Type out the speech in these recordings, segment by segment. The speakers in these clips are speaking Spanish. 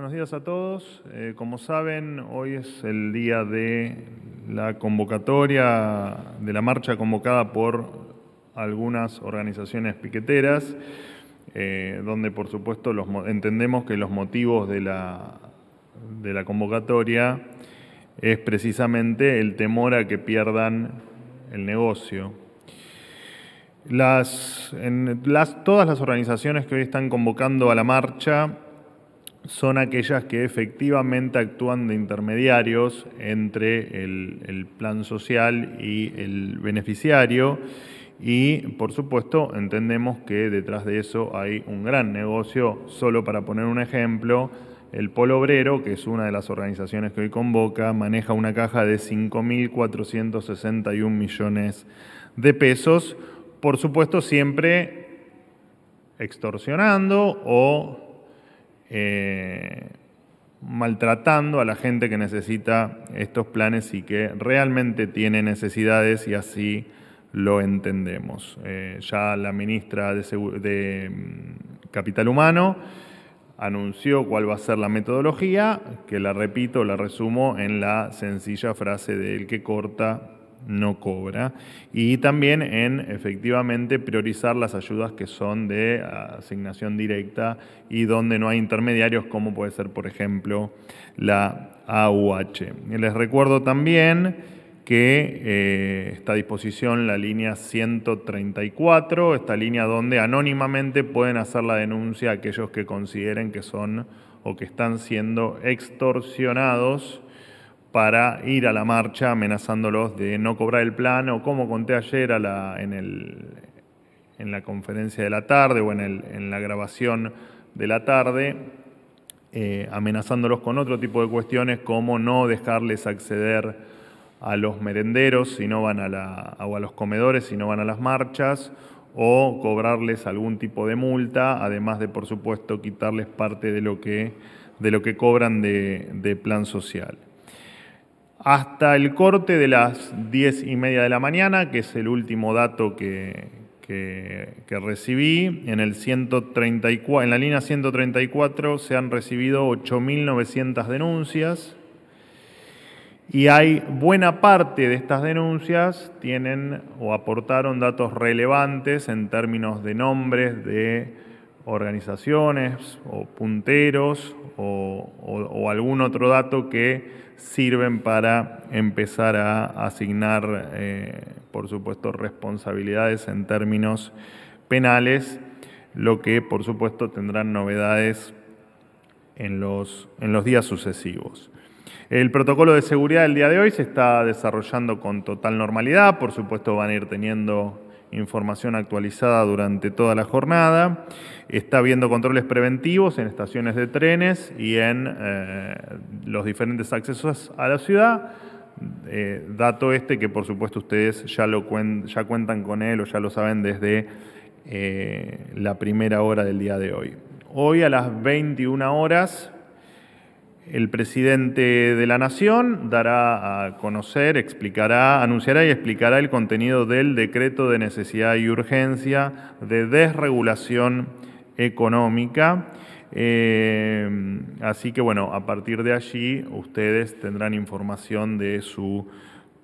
Buenos días a todos. Eh, como saben, hoy es el día de la convocatoria, de la marcha convocada por algunas organizaciones piqueteras, eh, donde por supuesto entendemos que los motivos de la, de la convocatoria es precisamente el temor a que pierdan el negocio. Las, todas las organizaciones que hoy están convocando a la marcha son aquellas que efectivamente actúan de intermediarios entre el, plan social y el beneficiario y por supuesto entendemos que detrás de eso hay un gran negocio, solo para poner un ejemplo, el Polo Obrero, que es una de las organizaciones que hoy convoca, maneja una caja de 5.461 millones de pesos, por supuesto siempre extorsionando o eh, maltratando a la gente que necesita estos planes y que realmente tiene necesidades y así lo entendemos. Eh, ya la ministra de, mm, Capital Humano anunció cuál va a ser la metodología, que la repito, la resumo en la sencilla frase del que corta no cobra. Y también en efectivamente priorizar las ayudas que son de ah, asignación directa y donde no hay intermediarios, como puede ser, por ejemplo, la AUH. Les recuerdo también que eh, está a disposición la línea 134, esta línea donde anónimamente pueden hacer la denuncia aquellos que consideren que son o que están siendo extorsionados para ir a la marcha amenazándolos de no cobrar el plan, o como conté ayer en, la conferencia de la tarde o en, la grabación de la tarde, eh, amenazándolos con otro tipo de cuestiones como no dejarles acceder a los merenderos si no van a o a los comedores si no van a las marchas o cobrarles algún tipo de multa, además de por supuesto quitarles parte de lo que, cobran de plan social hasta el corte de las diez y media de la mañana, que es el último dato que, que, recibí, en, el 134, en la línea 134 se han recibido 8.900 denuncias y hay buena parte de estas denuncias tienen o aportaron datos relevantes en términos de nombres de organizaciones o punteros o, algún otro dato que sirven para empezar a asignar, eh, por supuesto, responsabilidades en términos penales, lo que, por supuesto, tendrán novedades en los, en los días sucesivos. El protocolo de seguridad del día de hoy se está desarrollando con total normalidad, por supuesto van a ir teniendo información actualizada durante toda la jornada. Está habiendo controles preventivos en estaciones de trenes y en eh, los diferentes accesos a la ciudad. Eh, dato este que por supuesto ustedes ya, lo ya cuentan con él o ya lo saben desde eh, la primera hora del día de hoy. Hoy a las 21 horas el presidente de la Nación dará a conocer, explicará, anunciará y explicará el contenido del decreto de necesidad y urgencia de desregulación económica. Eh, así que bueno, a partir de allí ustedes tendrán información de su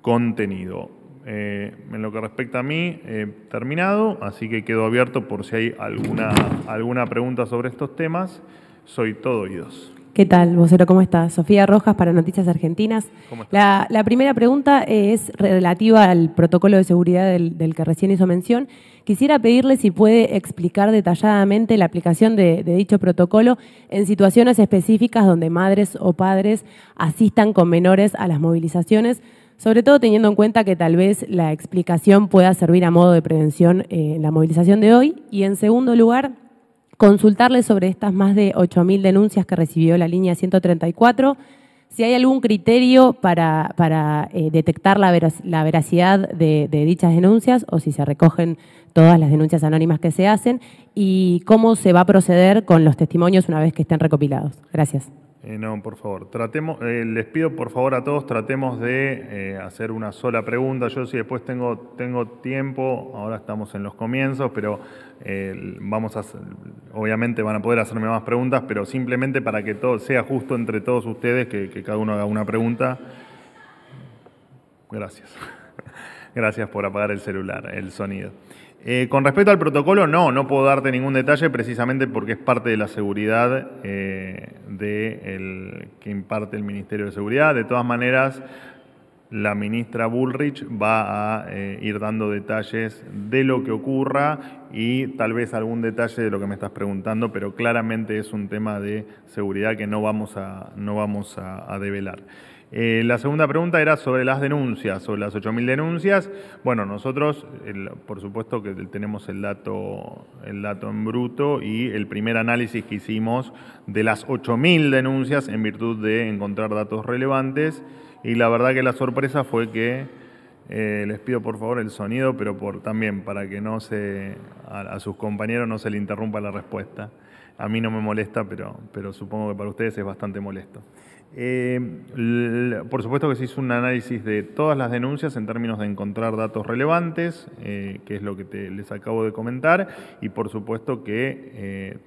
contenido. Eh, en lo que respecta a mí, he terminado, así que quedo abierto por si hay alguna, alguna pregunta sobre estos temas. Soy todo oídos. ¿Qué tal, vocero? ¿Cómo estás? Sofía Rojas para Noticias Argentinas. La, primera pregunta es relativa al protocolo de seguridad del, que recién hizo mención. Quisiera pedirle si puede explicar detalladamente la aplicación de, de, dicho protocolo en situaciones específicas donde madres o padres asistan con menores a las movilizaciones, sobre todo teniendo en cuenta que tal vez la explicación pueda servir a modo de prevención eh, en la movilización de hoy. Y en segundo lugar, consultarle sobre estas más de 8.000 denuncias que recibió la línea 134, si hay algún criterio para, eh, detectar la, veracidad de, dichas denuncias o si se recogen todas las denuncias anónimas que se hacen y cómo se va a proceder con los testimonios una vez que estén recopilados. Gracias. Eh, no, por favor. Tratemos, eh, les pido por favor a todos, tratemos de eh, hacer una sola pregunta. Yo si después tengo, tengo tiempo, ahora estamos en los comienzos, pero vamos a, obviamente van a poder hacerme más preguntas, pero simplemente para que todo sea justo entre todos ustedes, que, que cada uno haga una pregunta. Gracias. Gracias por apagar el celular, el sonido. Eh, con respecto al protocolo, no, no puedo darte ningún detalle precisamente porque es parte de la seguridad eh, de que imparte el Ministerio de Seguridad. De todas maneras, la ministra Bullrich va a eh, ir dando detalles de lo que ocurra y tal vez algún detalle de lo que me estás preguntando, pero claramente es un tema de seguridad que no vamos a, no vamos a develar. Eh, la segunda pregunta era sobre las denuncias, sobre las 8.000 denuncias. Bueno, nosotros, por supuesto que tenemos el dato, el dato en bruto y el primer análisis que hicimos de las 8.000 denuncias en virtud de encontrar datos relevantes y la verdad que la sorpresa fue que, eh, les pido por favor el sonido, pero también para que no se, a, a sus compañeros no se le interrumpa la respuesta a mí no me molesta, pero, pero supongo que para ustedes es bastante molesto. Eh, por supuesto que se hizo un análisis de todas las denuncias en términos de encontrar datos relevantes, eh, que es lo que les acabo de comentar, y por supuesto que eh,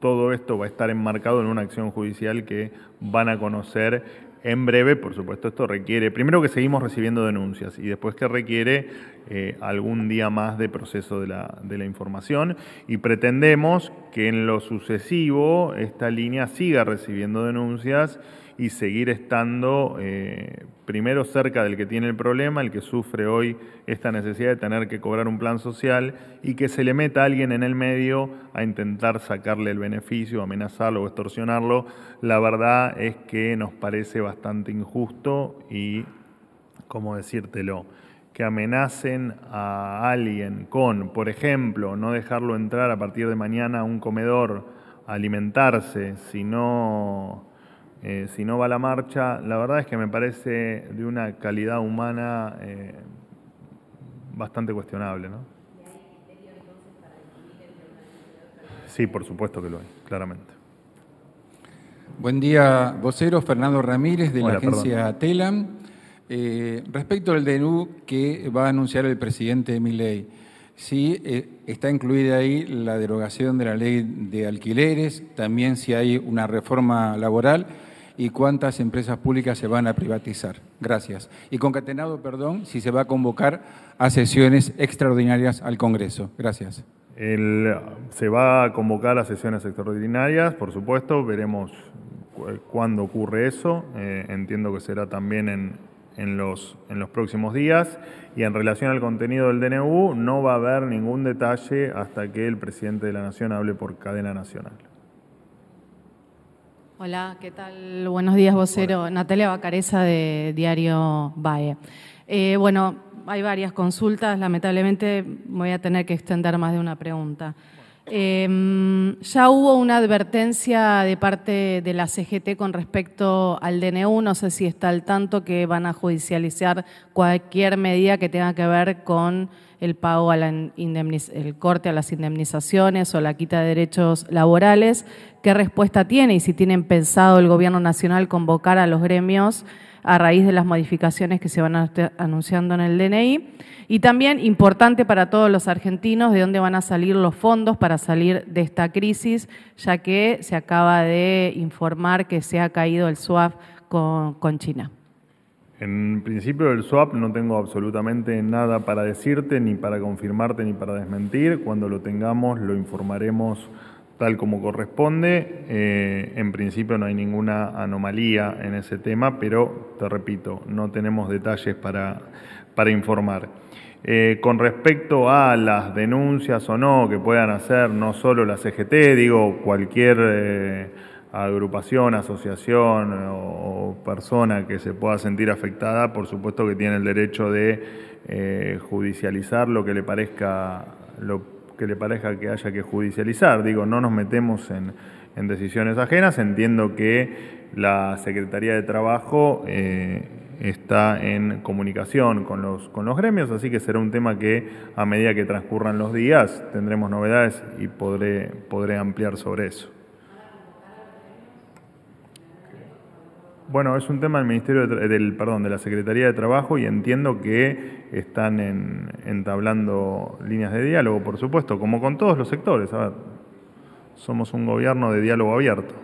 todo esto va a estar enmarcado en una acción judicial que van a conocer en breve, por supuesto, esto requiere, primero que seguimos recibiendo denuncias y después que requiere eh, algún día más de proceso de la, información y pretendemos que en lo sucesivo esta línea siga recibiendo denuncias y seguir estando eh, primero cerca del que tiene el problema, el que sufre hoy esta necesidad de tener que cobrar un plan social y que se le meta a alguien en el medio a intentar sacarle el beneficio, amenazarlo o extorsionarlo, la verdad es que nos parece bastante injusto y, ¿cómo decírtelo? que amenacen a alguien con, por ejemplo, no dejarlo entrar a partir de mañana a un comedor a alimentarse, sino eh, si no va la marcha, la verdad es que me parece de una calidad humana eh, bastante cuestionable. ¿no? Sí, por supuesto que lo hay, claramente. Buen día, vocero Fernando Ramírez de la agencia TELAM. Eh, respecto al DENU que va a anunciar el presidente mi si sí, está incluida ahí la derogación de la ley de alquileres, también si hay una reforma laboral y cuántas empresas públicas se van a privatizar. Gracias. Y concatenado, perdón, si se va a convocar a sesiones extraordinarias al Congreso. Gracias. se va a convocar a sesiones extraordinarias, por supuesto, veremos eh, cuándo ocurre eso, eh, entiendo que será también en, en, los, en los próximos días, y en relación al contenido del DNU no va a haber ningún detalle hasta que el presidente de la Nación hable por cadena nacional. Hola, ¿qué tal? Buenos días, vocero. Natalia Bacareza de Diario BAE. Eh, bueno, hay varias consultas, lamentablemente voy a tener que extender más de una pregunta. Em, ya hubo una advertencia de parte de la CGT con respecto al DNU, no sé si está al tanto que van a judicializar cualquier medida que tenga que ver con el pago a la el corte a las indemnizaciones o la quita de derechos laborales, qué respuesta tiene y si tienen pensado el gobierno nacional convocar a los gremios a raíz de las modificaciones que se van anunciando en el DNI. Y también, importante para todos los argentinos, de dónde van a salir los fondos para salir de esta crisis, ya que se acaba de informar que se ha caído el swap con China. En principio del swap no tengo absolutamente nada para decirte, ni para confirmarte, ni para desmentir. Cuando lo tengamos lo informaremos tal como corresponde. Eh, en principio no hay ninguna anomalía en ese tema, pero te repito, no tenemos detalles para, para informar. Eh, con respecto a las denuncias o no que puedan hacer no solo la CGT, digo, cualquier... Eh, agrupación, asociación eh, o, persona que se pueda sentir afectada, por supuesto que tiene el derecho de eh, judicializar lo que le parezca lo que le parezca que haya que judicializar. Digo, no nos metemos en, decisiones ajenas. Entiendo que la Secretaría de Trabajo eh, está en comunicación con los, con los gremios, así que será un tema que a medida que transcurran los días tendremos novedades y podré, podré ampliar sobre eso. Bueno, es un tema del Ministerio de, del, perdón, de la Secretaría de Trabajo y entiendo que están entablando líneas de diálogo, por supuesto, como con todos los sectores. somos un gobierno de diálogo abierto.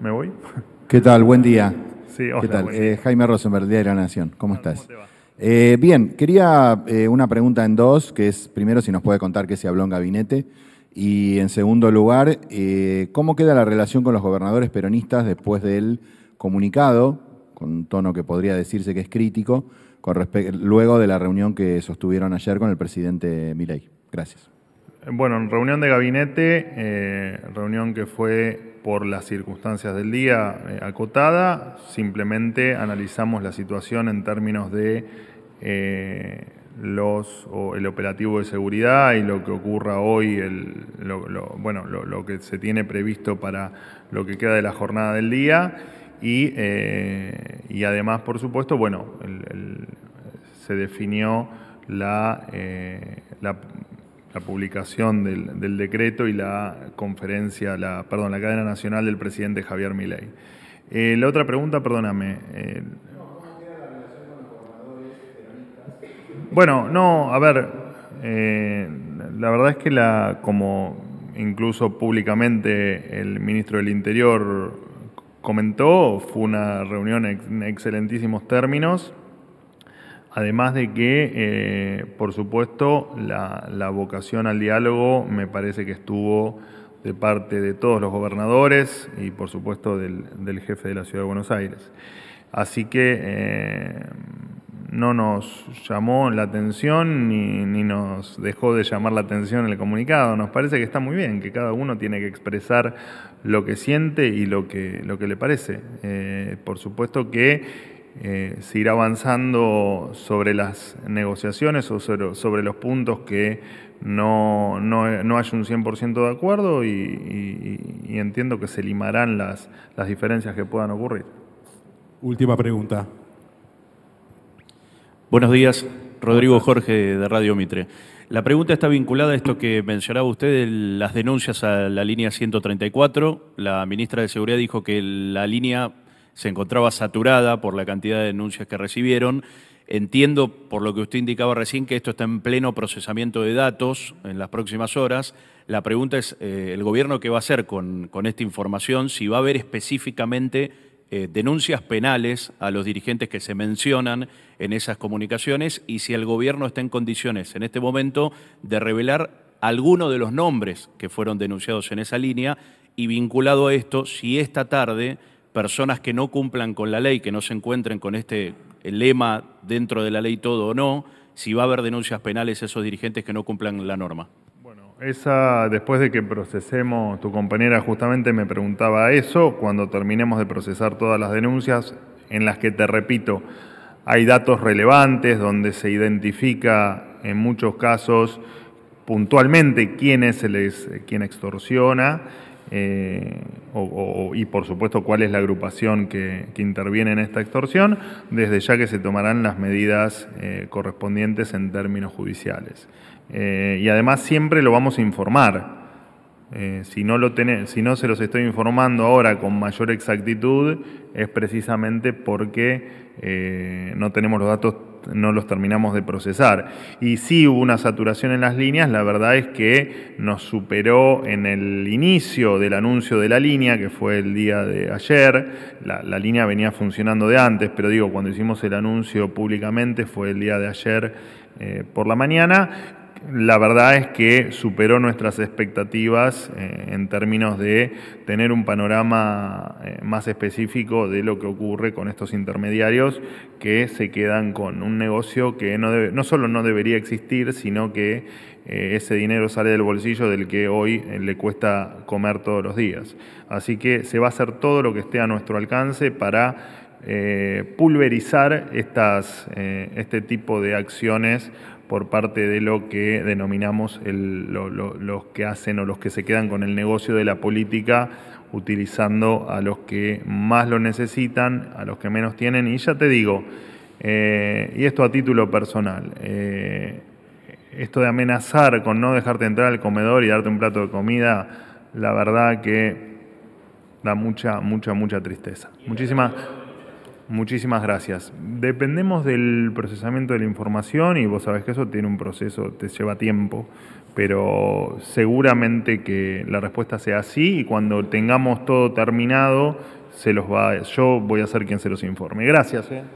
¿Me voy? ¿Qué tal? Buen día. ¿Qué tal? Eh, Jaime Rosenberg, Día de la Nación. ¿Cómo estás? Eh, bien, quería eh, una pregunta en dos, que es primero si nos puede contar qué se habló en gabinete. Y en segundo lugar, eh, ¿cómo queda la relación con los gobernadores peronistas después del comunicado, con un tono que podría decirse que es crítico, luego de la reunión que sostuvieron ayer con el presidente Milei? Gracias. Bueno, en reunión de gabinete, eh, reunión que fue por las circunstancias del día eh, acotada, simplemente analizamos la situación en términos de el operativo de seguridad y lo que ocurra hoy, lo, bueno, lo, que se tiene previsto para lo que queda de la jornada del día y, eh, además, por supuesto, bueno, se definió la, eh, la, publicación del, decreto y la conferencia, la, perdón, la cadena nacional del presidente Javier Milei. Eh, la otra pregunta, perdóname, Bueno, no, a ver, eh, la verdad es que la, como incluso públicamente el ministro del Interior comentó, fue una reunión en excelentísimos términos, además de que, eh, por supuesto, la, vocación al diálogo me parece que estuvo de parte de todos los gobernadores y, por supuesto, del, jefe de la Ciudad de Buenos Aires. Así que... Eh, no nos llamó la atención ni, nos dejó de llamar la atención el comunicado. Nos parece que está muy bien, que cada uno tiene que expresar lo que siente y lo que, lo que le parece. Eh, por supuesto que eh, se irá avanzando sobre las negociaciones o sobre, los puntos que no, hay un 100% de acuerdo y, y, entiendo que se limarán las, las diferencias que puedan ocurrir. Última pregunta. Buenos días, Rodrigo Jorge de Radio Mitre. La pregunta está vinculada a esto que mencionaba usted, las denuncias a la línea 134. La ministra de Seguridad dijo que la línea se encontraba saturada por la cantidad de denuncias que recibieron. Entiendo, por lo que usted indicaba recién, que esto está en pleno procesamiento de datos en las próximas horas. La pregunta es, eh, ¿el gobierno qué va a hacer con, con esta información? Si va a ver específicamente eh, denuncias penales a los dirigentes que se mencionan en esas comunicaciones y si el gobierno está en condiciones en este momento de revelar alguno de los nombres que fueron denunciados en esa línea y vinculado a esto, si esta tarde personas que no cumplan con la ley, que no se encuentren con este lema dentro de la ley todo o no, si va a haber denuncias penales a esos dirigentes que no cumplan la norma. Esa, después de que procesemos, tu compañera justamente me preguntaba eso, cuando terminemos de procesar todas las denuncias, en las que te repito, hay datos relevantes donde se identifica en muchos casos puntualmente quién es el ex, quien extorsiona eh, y por supuesto cuál es la agrupación que, interviene en esta extorsión, desde ya que se tomarán las medidas eh, correspondientes en términos judiciales. Eh, y además siempre lo vamos a informar. Eh, si, no lo si no se los estoy informando ahora con mayor exactitud, es precisamente porque eh, no tenemos los datos, no los terminamos de procesar. Y sí hubo una saturación en las líneas, la verdad es que nos superó en el inicio del anuncio de la línea, que fue el día de ayer, la, línea venía funcionando de antes, pero digo, cuando hicimos el anuncio públicamente fue el día de ayer por la mañana la verdad es que superó nuestras expectativas eh, en términos de tener un panorama eh, más específico de lo que ocurre con estos intermediarios que se quedan con un negocio que no, no solo no debería existir, sino que eh, ese dinero sale del bolsillo del que hoy le cuesta comer todos los días. Así que se va a hacer todo lo que esté a nuestro alcance para pulverizar este tipo de acciones por parte de lo que denominamos los que hacen o los que se quedan con el negocio de la política, utilizando a los que más lo necesitan, a los que menos tienen. Y ya te digo, eh, y esto a título personal, eh, esto de amenazar con no dejarte entrar al comedor y darte un plato de comida, la verdad que da mucha, mucha, mucha tristeza. Muchísimas. Muchísimas gracias. Dependemos del procesamiento de la información y vos sabés que eso tiene un proceso, te lleva tiempo, pero seguramente que la respuesta sea sí y cuando tengamos todo terminado, se los va, yo voy a ser quien se los informe. Gracias. Eh.